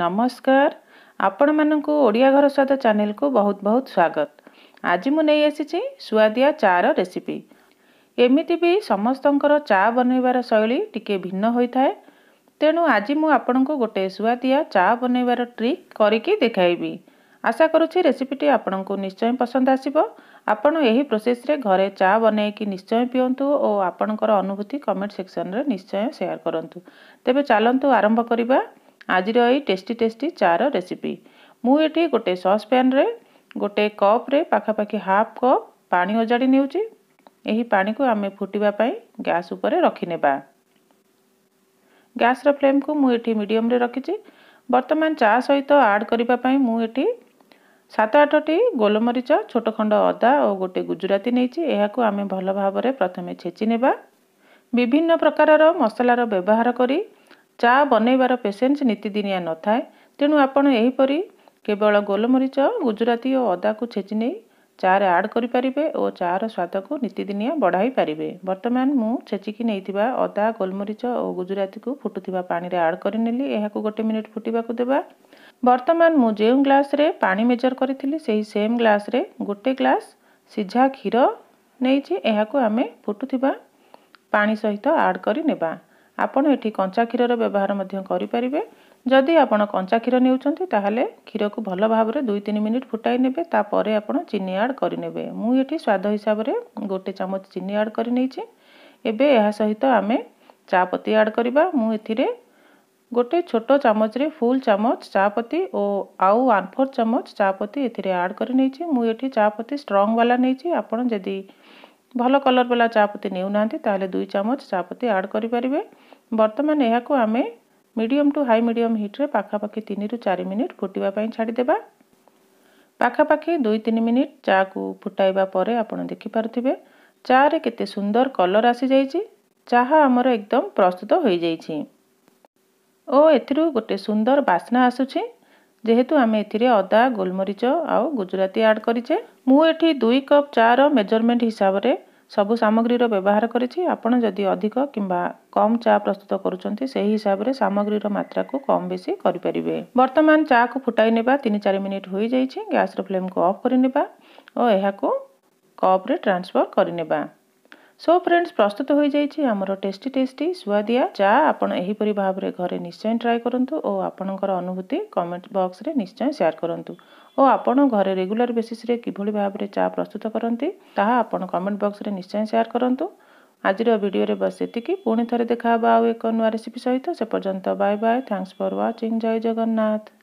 ନମସ୍କାର ଆପଣମାନଙ୍କୁ ଓଡ଼ିଆ ଘର ସ୍ୱାଦ ଚ୍ୟାନେଲକୁ ବହୁତ ବହୁତ ସ୍ୱାଗତ ଆଜି ମୁଁ ନେଇ ଆସିଛି ସୁଆଦିଆ ଚା ର ରେସିପି ଏମିତି ବି ସମସ୍ତଙ୍କର ଚା ବନେଇବାର ଶୈଳୀ ଟିକେ ଭିନ୍ନ ହୋଇଥାଏ ତେଣୁ ଆଜି ମୁଁ ଆପଣଙ୍କୁ ଗୋଟେ ସୁଆଦିଆ ଚା ବନେଇବାର ଟ୍ରିକ୍ କରିକି ଦେଖାଇବି ଆଶା କରୁଛି ରେସିପିଟି ଆପଣଙ୍କୁ ନିଶ୍ଚୟ ପସନ୍ଦ ଆସିବ ଆପଣ ଏହି ପ୍ରୋସେସ୍ରେ ଘରେ ଚା ବନେଇକି ନିଶ୍ଚୟ ପିଅନ୍ତୁ ଓ ଆପଣଙ୍କର ଅନୁଭୂତି କମେଣ୍ଟ ସେକ୍ସନରେ ନିଶ୍ଚୟ ସେୟାର କରନ୍ତୁ ତେବେ ଚାଲନ୍ତୁ ଆରମ୍ଭ କରିବା ଆଜିର ଏଇ ଟେଷ୍ଟି ଟେଷ୍ଟି ଚା'ର ରେସିପି ମୁଁ ଏଠି ଗୋଟେ ସସ୍ପ୍ୟାନ୍ରେ ଗୋଟେ କପ୍ରେ ପାଖାପାଖି ହାଫ୍ କପ୍ ପାଣି ଓଜାଡ଼ି ନେଉଛି ଏହି ପାଣିକୁ ଆମେ ଫୁଟିବା ପାଇଁ ଗ୍ୟାସ୍ ଉପରେ ରଖିନେବା ଗ୍ୟାସ୍ର ଫ୍ଲେମ୍କୁ ମୁଁ ଏଠି ମିଡ଼ିୟମ୍ରେ ରଖିଛି ବର୍ତ୍ତମାନ ଚା' ସହିତ ଆଡ଼୍ କରିବା ପାଇଁ ମୁଁ ଏଠି ସାତ ଆଠଟି ଗୋଲମରିଚ ଛୋଟ ଖଣ୍ଡ ଅଦା ଓ ଗୋଟିଏ ଗୁଜୁରାତି ନେଇଛି ଏହାକୁ ଆମେ ଭଲ ଭାବରେ ପ୍ରଥମେ ଛେଚି ନେବା ବିଭିନ୍ନ ପ୍ରକାରର ମସଲାର ବ୍ୟବହାର କରି ଚା ବନେଇବାର ପେସେନ୍ସ ନୀତିଦିନିଆ ନଥାଏ ତେଣୁ ଆପଣ ଏହିପରି କେବଳ ଗୋଲମରିଚ ଗୁଜୁରାତି ଓ ଅଦାକୁ ଛେଚି ନେଇ ଚା'ରେ ଆଡ଼୍ କରିପାରିବେ ଓ ଚା'ର ସ୍ୱାଦକୁ ନୀତିଦିନିଆ ବଢ଼ାଇ ପାରିବେ ବର୍ତ୍ତମାନ ମୁଁ ଛେଚିକି ନେଇଥିବା ଅଦା ଗୋଲମରିଚ ଓ ଗୁଜୁରାତିକୁ ଫୁଟୁଥିବା ପାଣିରେ ଆଡ଼୍ କରିନେଲି ଏହାକୁ ଗୋଟେ ମିନିଟ୍ ଫୁଟିବାକୁ ଦେବା ବର୍ତ୍ତମାନ ମୁଁ ଯେଉଁ ଗ୍ଲାସ୍ରେ ପାଣି ମେଜର କରିଥିଲି ସେହି ସେମ୍ ଗ୍ଲାସ୍ରେ ଗୋଟେ ଗ୍ଲାସ୍ ସିଝା କ୍ଷୀର ନେଇଛି ଏହାକୁ ଆମେ ଫୁଟୁଥିବା ପାଣି ସହିତ ଆଡ଼୍ କରିନେବା ଆପଣ ଏଠି କଞ୍ଚା କ୍ଷୀରର ବ୍ୟବହାର ମଧ୍ୟ କରିପାରିବେ ଯଦି ଆପଣ କଞ୍ଚା କ୍ଷୀର ନେଉଛନ୍ତି ତାହେଲେ କ୍ଷୀରକୁ ଭଲ ଭାବରେ ଦୁଇ ତିନି ମିନିଟ୍ ଫୁଟାଇ ନେବେ ତାପରେ ଆପଣ ଚିନି ଆଡ଼୍ କରିନେବେ ମୁଁ ଏଠି ସ୍ୱାଦ ହିସାବରେ ଗୋଟେ ଚାମଚ ଚିନି ଆଡ଼୍ କରିନେଇଛି ଏବେ ଏହା ସହିତ ଆମେ ଚା ପତି ଆଡ଼୍ କରିବା ମୁଁ ଏଥିରେ ଗୋଟେ ଛୋଟ ଚାମଚରେ ଫୁଲ୍ ଚାମଚ ଚା ପତି ଓ ଆଉ ୱାନ୍ ଚାମଚ ଚା ପତି ଏଥିରେ ଆଡ଼୍ କରିନେଇଛି ମୁଁ ଏଠି ଚା ପତି ଷ୍ଟ୍ରଙ୍ଗ୍ ବାଲା ନେଇଛି ଆପଣ ଯଦି ଭଲ କଲର୍ ବାଲା ଚା ପତି ନେଉନାହାନ୍ତି ତାହେଲେ ଦୁଇ ଚାମଚ ଚା ପତି ଆଡ଼୍ କରିପାରିବେ ବର୍ତ୍ତମାନ ଏହାକୁ ଆମେ ମିଡ଼ିୟମ୍ ଟୁ ହାଇ ମିଡ଼ିୟମ୍ ହିଟ୍ରେ ପାଖାପାଖି ତିନିରୁ ଚାରି ମିନିଟ୍ ଫୁଟିବା ପାଇଁ ଛାଡ଼ିଦେବା ପାଖାପାଖି ଦୁଇ ତିନି ମିନିଟ୍ ଚା'କୁ ଫୁଟାଇବା ପରେ ଆପଣ ଦେଖିପାରୁଥିବେ ଚା'ରେ କେତେ ସୁନ୍ଦର କଲର୍ ଆସିଯାଇଛି ଚାହା ଆମର ଏକଦମ୍ ପ୍ରସ୍ତୁତ ହୋଇଯାଇଛି ଓ ଏଥିରୁ ଗୋଟେ ସୁନ୍ଦର ବାସ୍ନା ଆସୁଛି ଯେହେତୁ ଆମେ ଏଥିରେ ଅଦା ଗୋଲମରିଚ ଆଉ ଗୁଜୁରାତି ଆଡ଼୍ କରିଛେ ମୁଁ ଏଠି ଦୁଇ କପ୍ ଚା'ର ମେଜରମେଣ୍ଟ ହିସାବରେ ସବୁ ସାମଗ୍ରୀର ବ୍ୟବହାର କରିଛି ଆପଣ ଯଦି ଅଧିକ କିମ୍ବା କମ୍ ଚା' ପ୍ରସ୍ତୁତ କରୁଛନ୍ତି ସେହି ହିସାବରେ ସାମଗ୍ରୀର ମାତ୍ରାକୁ କମ୍ ବେଶୀ କରିପାରିବେ ବର୍ତ୍ତମାନ ଚା'କୁ ଫୁଟାଇ ନେବା ତିନି ଚାରି ମିନିଟ୍ ହୋଇଯାଇଛି ଗ୍ୟାସ୍ର ଫ୍ଲେମ୍କୁ ଅଫ୍ କରିନେବା ଓ ଏହାକୁ କପ୍ରେ ଟ୍ରାନ୍ସଫର୍ କରିନେବା ସୋ ଫ୍ରେଣ୍ଡସ୍ ପ୍ରସ୍ତୁତ ହୋଇଯାଇଛି ଆମର ଟେଷ୍ଟି ଟେଷ୍ଟି ସୁଆଦିଆ ଚା ଆପଣ ଏହିପରି ଭାବରେ ଘରେ ନିଶ୍ଚୟ ଟ୍ରାଏ କରନ୍ତୁ ଓ ଆପଣଙ୍କର ଅନୁଭୂତି କମେଣ୍ଟ ବକ୍ସରେ ନିଶ୍ଚୟ ସେୟାର କରନ୍ତୁ ଓ ଆପଣ ଘରେ ରେଗୁଲାର ବେସିସ୍ରେ କିଭଳି ଭାବରେ ଚା ପ୍ରସ୍ତୁତ କରନ୍ତି ତାହା ଆପଣ କମେଣ୍ଟ ବକ୍ସରେ ନିଶ୍ଚୟ ସେୟାର କରନ୍ତୁ ଆଜିର ଭିଡ଼ିଓରେ ବସ୍ ଏତିକି ପୁଣି ଥରେ ଦେଖା ହେବ ଆଉ ଏକ ନୂଆ ରେସିପି ସହିତ ସେ ପର୍ଯ୍ୟନ୍ତ bye bye thanks for watching ଜୟ ଜଗନ୍ନାଥ